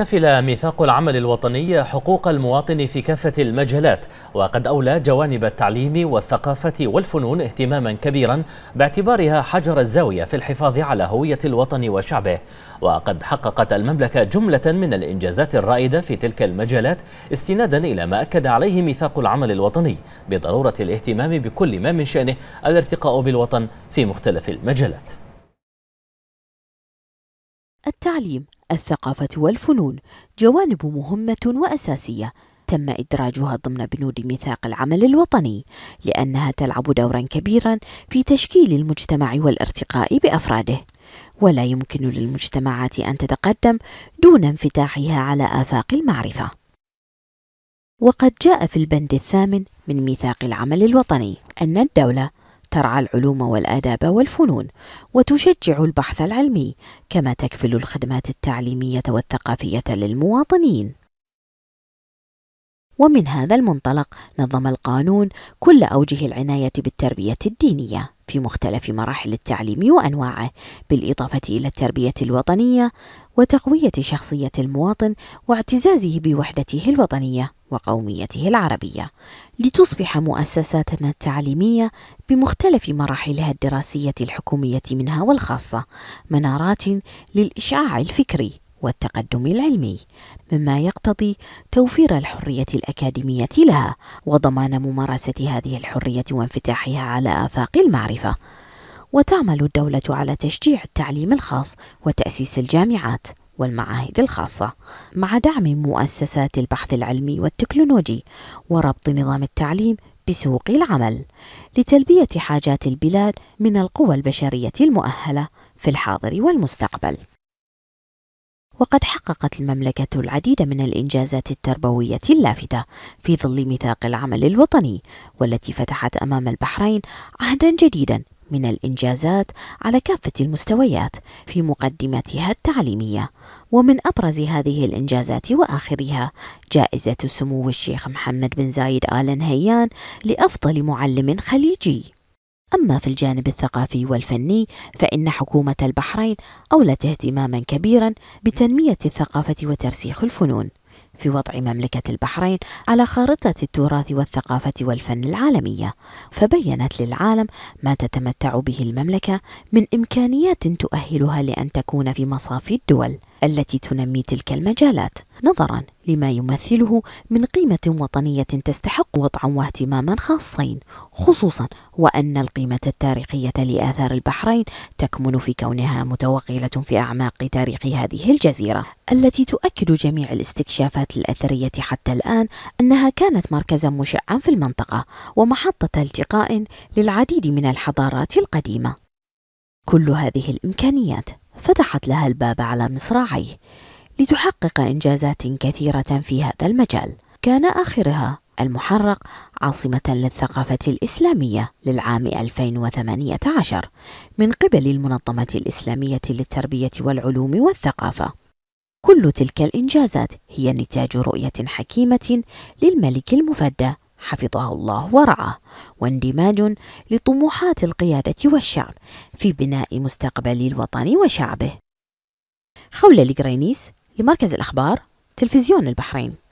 كفل ميثاق العمل الوطني حقوق المواطن في كافة المجالات وقد أولى جوانب التعليم والثقافة والفنون اهتماما كبيرا باعتبارها حجر الزاوية في الحفاظ على هوية الوطن وشعبه وقد حققت المملكة جملة من الإنجازات الرائدة في تلك المجالات استنادا إلى ما أكد عليه ميثاق العمل الوطني بضرورة الاهتمام بكل ما من شأنه الارتقاء بالوطن في مختلف المجالات التعليم الثقافة والفنون جوانب مهمة وأساسية تم إدراجها ضمن بنود ميثاق العمل الوطني لأنها تلعب دورا كبيرا في تشكيل المجتمع والارتقاء بأفراده ولا يمكن للمجتمعات أن تتقدم دون انفتاحها على آفاق المعرفة وقد جاء في البند الثامن من ميثاق العمل الوطني أن الدولة ترعى العلوم والآداب والفنون وتشجع البحث العلمي كما تكفل الخدمات التعليمية والثقافية للمواطنين ومن هذا المنطلق نظم القانون كل أوجه العناية بالتربية الدينية في مختلف مراحل التعليم وأنواعه بالإضافة إلى التربية الوطنية وتقوية شخصية المواطن واعتزازه بوحدته الوطنية وقوميته العربية لتصبح مؤسساتنا التعليمية بمختلف مراحلها الدراسية الحكومية منها والخاصة منارات للإشعاع الفكري والتقدم العلمي مما يقتضي توفير الحريه الاكاديميه لها وضمان ممارسه هذه الحريه وانفتاحها على افاق المعرفه وتعمل الدوله على تشجيع التعليم الخاص وتاسيس الجامعات والمعاهد الخاصه مع دعم مؤسسات البحث العلمي والتكنولوجي وربط نظام التعليم بسوق العمل لتلبيه حاجات البلاد من القوى البشريه المؤهله في الحاضر والمستقبل وقد حققت المملكة العديد من الإنجازات التربوية اللافتة في ظل ميثاق العمل الوطني والتي فتحت أمام البحرين عهدا جديدا من الإنجازات على كافة المستويات في مقدمتها التعليمية ومن أبرز هذه الإنجازات وآخرها جائزة سمو الشيخ محمد بن زايد آل نهيان لأفضل معلم خليجي أما في الجانب الثقافي والفني فإن حكومة البحرين أولت اهتماما كبيرا بتنمية الثقافة وترسيخ الفنون في وضع مملكة البحرين على خارطة التراث والثقافة والفن العالمية، فبينت للعالم ما تتمتع به المملكة من إمكانيات تؤهلها لأن تكون في مصاف الدول، التي تنمي تلك المجالات نظرا لما يمثله من قيمة وطنية تستحق وضعا واهتماما خاصين خصوصا وأن القيمة التاريخية لآثار البحرين تكمن في كونها متوغلة في أعماق تاريخ هذه الجزيرة التي تؤكد جميع الاستكشافات الأثرية حتى الآن أنها كانت مركزا مشعا في المنطقة ومحطة التقاء للعديد من الحضارات القديمة كل هذه الإمكانيات فتحت لها الباب على مصراعيه لتحقق إنجازات كثيرة في هذا المجال كان آخرها المحرق عاصمة للثقافة الإسلامية للعام 2018 من قبل المنظمة الإسلامية للتربية والعلوم والثقافة. كل تلك الإنجازات هي نتاج رؤية حكيمة للملك المفدى حفظه الله ورعاه واندماج لطموحات القيادة والشعب في بناء مستقبل الوطن وشعبه خولة لجرينيس لمركز الأخبار تلفزيون البحرين